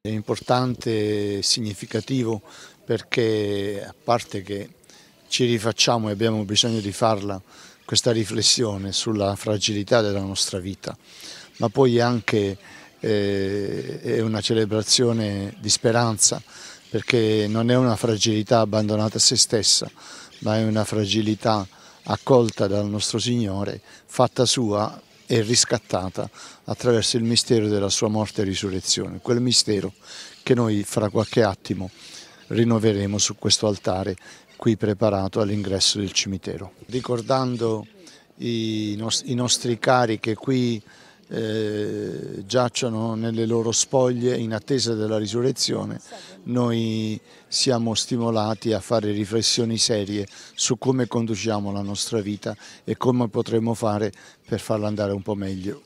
È importante e significativo perché a parte che ci rifacciamo e abbiamo bisogno di farla questa riflessione sulla fragilità della nostra vita, ma poi anche eh, è una celebrazione di speranza perché non è una fragilità abbandonata a se stessa, ma è una fragilità accolta dal nostro Signore, fatta sua e riscattata attraverso il mistero della sua morte e risurrezione, quel mistero che noi fra qualche attimo rinnoveremo su questo altare qui preparato all'ingresso del cimitero. Ricordando i nostri cari che qui eh, giacciono nelle loro spoglie in attesa della risurrezione, noi siamo stimolati a fare riflessioni serie su come conduciamo la nostra vita e come potremmo fare per farla andare un po' meglio.